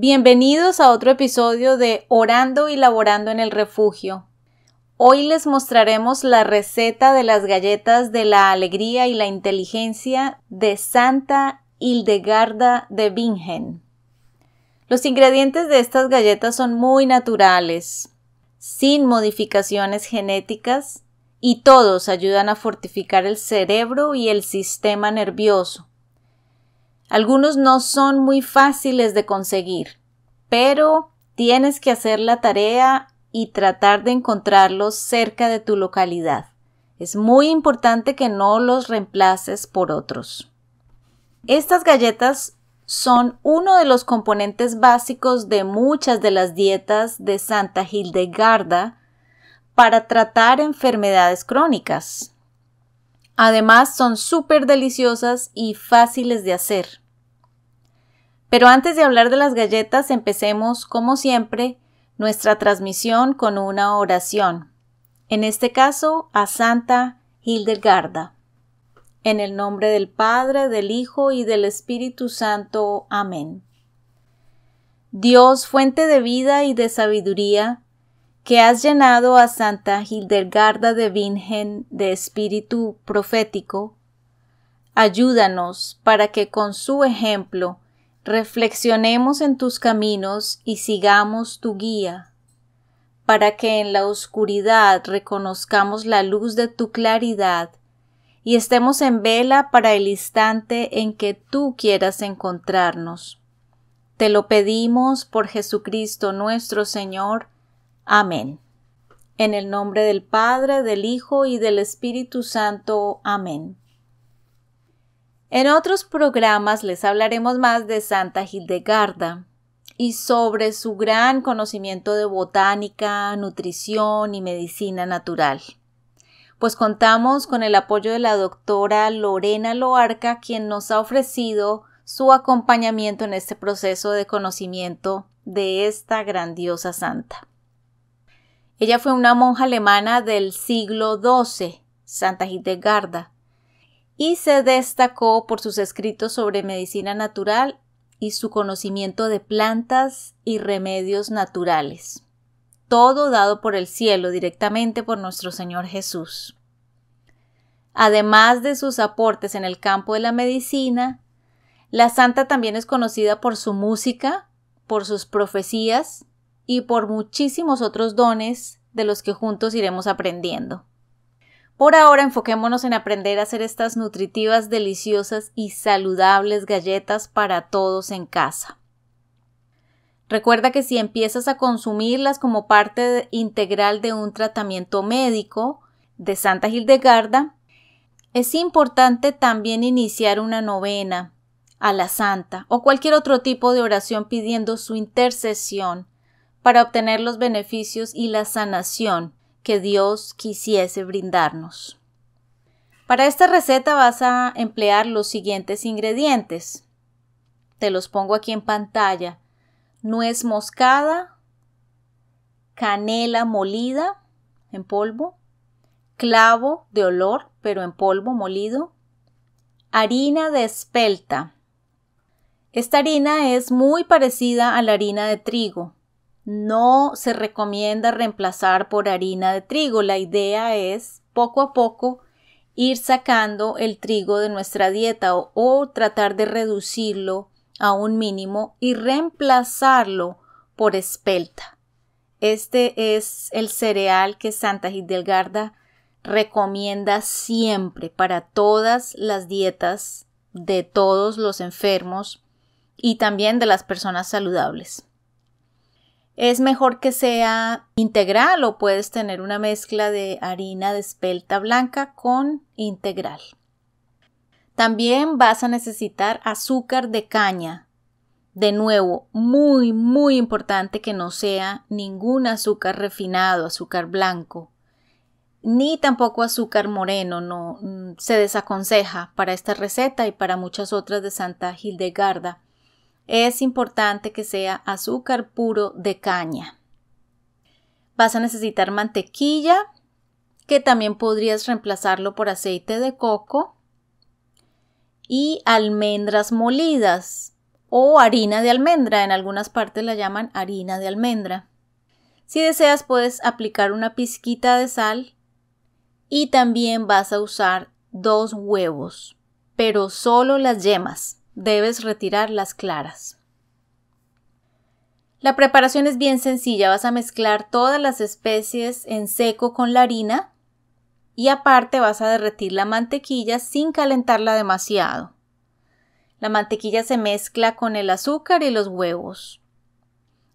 Bienvenidos a otro episodio de Orando y Laborando en el Refugio. Hoy les mostraremos la receta de las galletas de la alegría y la inteligencia de Santa Hildegarda de Bingen. Los ingredientes de estas galletas son muy naturales, sin modificaciones genéticas, y todos ayudan a fortificar el cerebro y el sistema nervioso, algunos no son muy fáciles de conseguir, pero tienes que hacer la tarea y tratar de encontrarlos cerca de tu localidad. Es muy importante que no los reemplaces por otros. Estas galletas son uno de los componentes básicos de muchas de las dietas de Santa Hildegarda para tratar enfermedades crónicas. Además, son súper deliciosas y fáciles de hacer. Pero antes de hablar de las galletas, empecemos, como siempre, nuestra transmisión con una oración. En este caso, a Santa Hildegarda. En el nombre del Padre, del Hijo y del Espíritu Santo. Amén. Dios, fuente de vida y de sabiduría, que has llenado a Santa Hildegarda de Vingen de espíritu profético, ayúdanos para que con su ejemplo reflexionemos en tus caminos y sigamos tu guía, para que en la oscuridad reconozcamos la luz de tu claridad y estemos en vela para el instante en que tú quieras encontrarnos. Te lo pedimos por Jesucristo nuestro Señor, Amén. En el nombre del Padre, del Hijo y del Espíritu Santo. Amén. En otros programas les hablaremos más de Santa Hildegarda y sobre su gran conocimiento de botánica, nutrición y medicina natural. Pues contamos con el apoyo de la doctora Lorena Loarca, quien nos ha ofrecido su acompañamiento en este proceso de conocimiento de esta grandiosa santa. Ella fue una monja alemana del siglo XII, Santa Hildegarda, y se destacó por sus escritos sobre medicina natural y su conocimiento de plantas y remedios naturales. Todo dado por el cielo directamente por nuestro Señor Jesús. Además de sus aportes en el campo de la medicina, la santa también es conocida por su música, por sus profecías y por muchísimos otros dones de los que juntos iremos aprendiendo. Por ahora enfoquémonos en aprender a hacer estas nutritivas, deliciosas y saludables galletas para todos en casa. Recuerda que si empiezas a consumirlas como parte integral de un tratamiento médico de Santa Gildegarda, es importante también iniciar una novena a la Santa o cualquier otro tipo de oración pidiendo su intercesión para obtener los beneficios y la sanación que Dios quisiese brindarnos. Para esta receta vas a emplear los siguientes ingredientes. Te los pongo aquí en pantalla. Nuez moscada, canela molida en polvo, clavo de olor, pero en polvo molido, harina de espelta. Esta harina es muy parecida a la harina de trigo, no se recomienda reemplazar por harina de trigo. La idea es poco a poco ir sacando el trigo de nuestra dieta o, tratar de reducirlo a un mínimo y reemplazarlo por espelta. Este es el cereal que Santa gidelgarda recomienda siempre para todas las dietas de todos los enfermos y también de las personas saludables. Es mejor que sea integral o puedes tener una mezcla de harina de espelta blanca con integral. También vas a necesitar azúcar de caña. De nuevo, muy, muy importante que no sea ningún azúcar refinado, azúcar blanco, ni tampoco azúcar moreno, no mm, se desaconseja para esta receta y para muchas otras de Santa Hildegarda es importante que sea azúcar puro de caña. Vas a necesitar mantequilla, que también podrías reemplazarlo por aceite de coco, y almendras molidas o harina de almendra, en algunas partes la llaman harina de almendra. Si deseas puedes aplicar una pizquita de sal y también vas a usar dos huevos, pero solo las yemas debes retirar las claras. La preparación es bien sencilla, vas a mezclar todas las especies en seco con la harina y aparte vas a derretir la mantequilla sin calentarla demasiado. La mantequilla se mezcla con el azúcar y los huevos.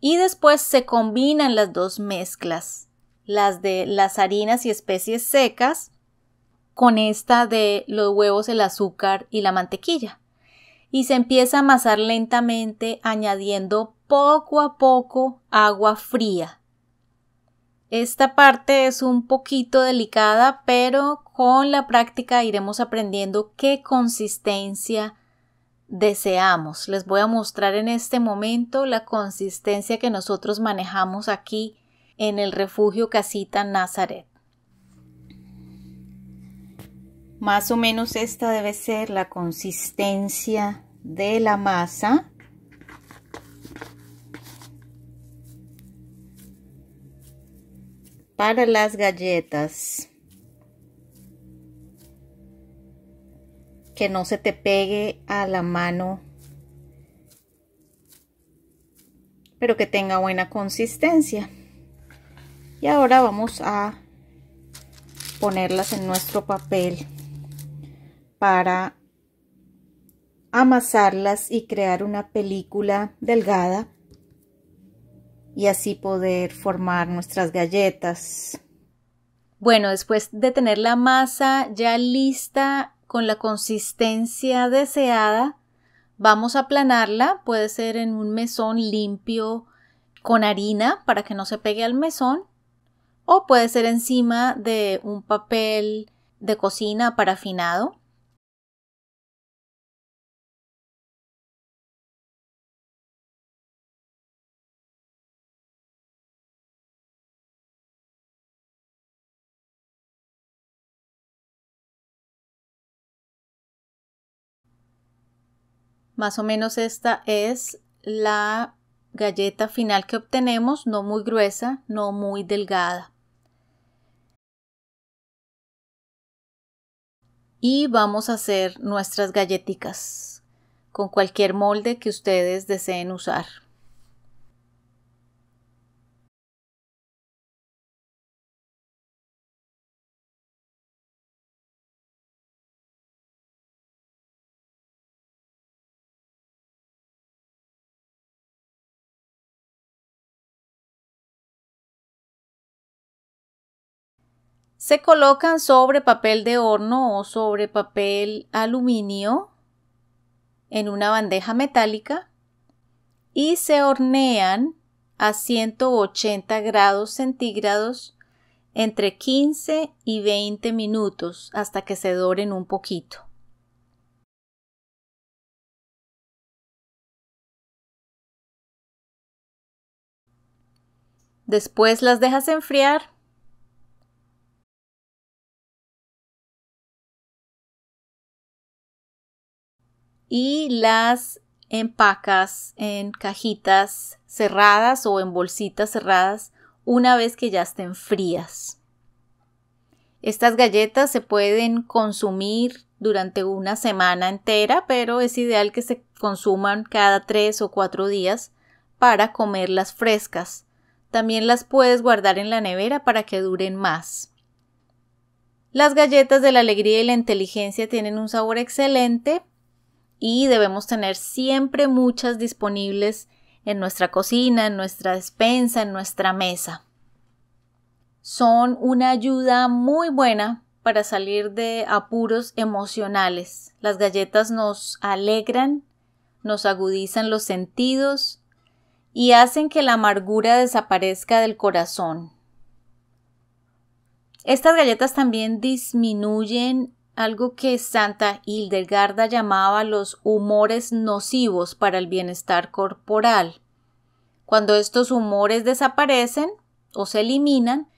Y después se combinan las dos mezclas, las de las harinas y especies secas con esta de los huevos, el azúcar y la mantequilla y se empieza a amasar lentamente añadiendo poco a poco agua fría. Esta parte es un poquito delicada, pero con la práctica iremos aprendiendo qué consistencia deseamos. Les voy a mostrar en este momento la consistencia que nosotros manejamos aquí en el refugio casita Nazaret. Más o menos esta debe ser la consistencia de la masa. para las galletas. Que no se te pegue a la mano. Pero que tenga buena consistencia. Y ahora vamos a ponerlas en nuestro papel para amasarlas y crear una película delgada y así poder formar nuestras galletas. Bueno, después de tener la masa ya lista con la consistencia deseada, vamos a aplanarla, puede ser en un mesón limpio con harina para que no se pegue al mesón, o puede ser encima de un papel de cocina parafinado Más o menos esta es la galleta final que obtenemos, no muy gruesa, no muy delgada. Y vamos a hacer nuestras galleticas con cualquier molde que ustedes deseen usar. se colocan sobre papel de horno o sobre papel aluminio en una bandeja metálica y se hornean a 180 grados centígrados entre 15 y 20 minutos hasta que se doren un poquito. Después las dejas enfriar y las empacas en cajitas cerradas o en bolsitas cerradas una vez que ya estén frías. Estas galletas se pueden consumir durante una semana entera, pero es ideal que se consuman cada tres o cuatro días para comerlas frescas. También las puedes guardar en la nevera para que duren más. Las galletas de la alegría y la inteligencia tienen un sabor excelente, y debemos tener siempre muchas disponibles en nuestra cocina, en nuestra despensa, en nuestra mesa. Son una ayuda muy buena para salir de apuros emocionales. Las galletas nos alegran, nos agudizan los sentidos y hacen que la amargura desaparezca del corazón. Estas galletas también disminuyen algo que Santa Hildegarda llamaba los humores nocivos para el bienestar corporal. Cuando estos humores desaparecen o se eliminan,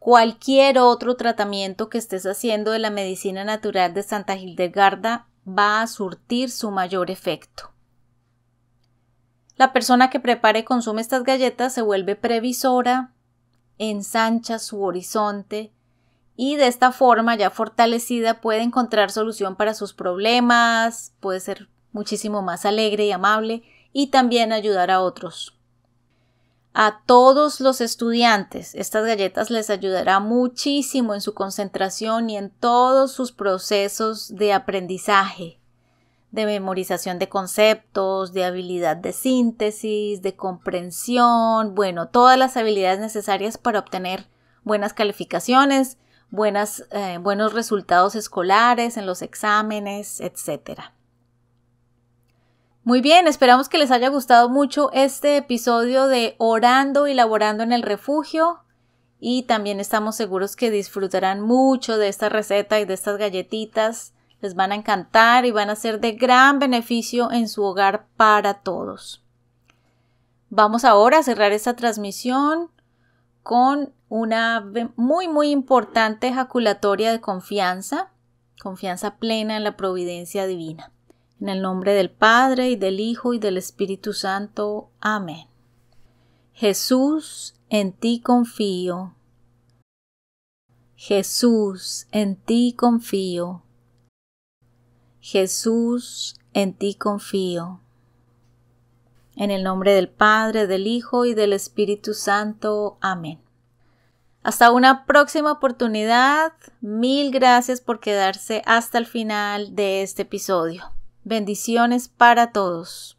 cualquier otro tratamiento que estés haciendo de la medicina natural de Santa Hildegarda va a surtir su mayor efecto. La persona que prepara y consume estas galletas se vuelve previsora, ensancha su horizonte, y de esta forma ya fortalecida puede encontrar solución para sus problemas, puede ser muchísimo más alegre y amable y también ayudar a otros. A todos los estudiantes, estas galletas les ayudará muchísimo en su concentración y en todos sus procesos de aprendizaje, de memorización de conceptos, de habilidad de síntesis, de comprensión, bueno, todas las habilidades necesarias para obtener buenas calificaciones buenas, eh, buenos resultados escolares, en los exámenes, etc. Muy bien, esperamos que les haya gustado mucho este episodio de Orando y Laborando en el Refugio. Y también estamos seguros que disfrutarán mucho de esta receta y de estas galletitas. Les van a encantar y van a ser de gran beneficio en su hogar para todos. Vamos ahora a cerrar esta transmisión con una muy, muy importante ejaculatoria de confianza, confianza plena en la providencia divina. En el nombre del Padre y del Hijo y del Espíritu Santo. Amén. Jesús, en ti confío. Jesús, en ti confío. Jesús, en ti confío. En el nombre del Padre, del Hijo y del Espíritu Santo. Amén. Hasta una próxima oportunidad. Mil gracias por quedarse hasta el final de este episodio. Bendiciones para todos.